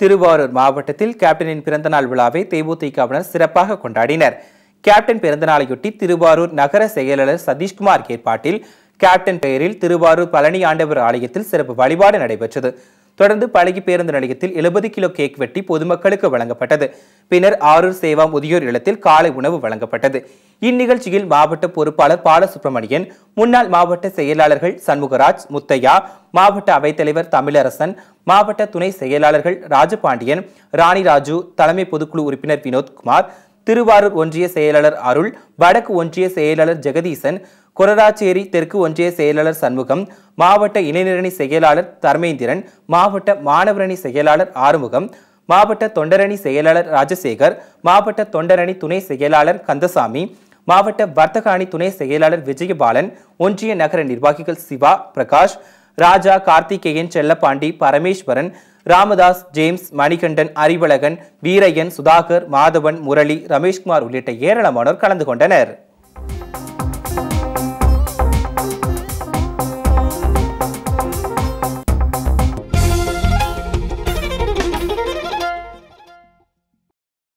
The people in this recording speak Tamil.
திருவாரூர் மாவட்டத்தில் கேப்டனின் பிறந்தநாள் விழாவை தேமுதிகவினர் சிறப்பாக கொண்டாடினர் கேப்டன் பிறந்தநாளையொட்டி திருவாரூர் நகர செயலாளர் சதீஷ்குமார் ஏற்பாட்டில் கேப்டன் பெயரில் திருவாரூர் பழனி ஆண்டவர் ஆலயத்தில் சிறப்பு வழிபாடு நடைபெற்றது தொடர்ந்து பழகி பேருந்து நிலையத்தில் எழுபது கிலோ கேக் வெட்டி பொதுமக்களுக்கு வழங்கப்பட்டது பின்னர் ஆரூர் சேவா முதியோர் இல்லத்தில் காலை உணவு வழங்கப்பட்டது இந்நிகழ்ச்சியில் மாவட்ட பொறுப்பாளர் பாலசுப்ரமணியன் முன்னாள் மாவட்ட செயலாளர்கள் சண்முகராஜ் முத்தையா மாவட்ட அவைத்தலைவர் தமிழரசன் மாவட்ட துணை செயலாளர்கள் ராஜபாண்டியன் ராணி ராஜு தலைமை பொதுக்குழு உறுப்பினர் வினோத்குமார் திருவாரூர் ஒன்றிய செயலாளர் அருள் வடக்கு ஒன்றிய செயலாளர் ஜெகதீசன் கொரராச்சேரி தெற்கு ஒன்றிய செயலாளர் சண்முகம் மாவட்ட இளைஞரணி செயலாளர் தர்மேந்திரன் மாவட்ட மாணவரணி செயலாளர் ஆறுமுகம் மாவட்ட தொண்டரணி செயலாளர் ராஜசேகர் மாவட்ட தொண்டரணி துணை செயலாளர் கந்தசாமி மாவட்ட வர்த்தக அணி துணை செயலாளர் விஜயபாலன் ஒன்றிய நகர நிர்வாகிகள் சிவா பிரகாஷ் ராஜா கார்த்திகேயன் செல்லப்பாண்டி பரமேஸ்வரன் ராமதாஸ் ஜேம்ஸ் மணிகண்டன் அறிவழகன் வீரையன் சுதாகர் மாதவன் முரளி ரமேஷ்குமார் உள்ளிட்ட ஏராளமானோர் கலந்து கொண்டனர்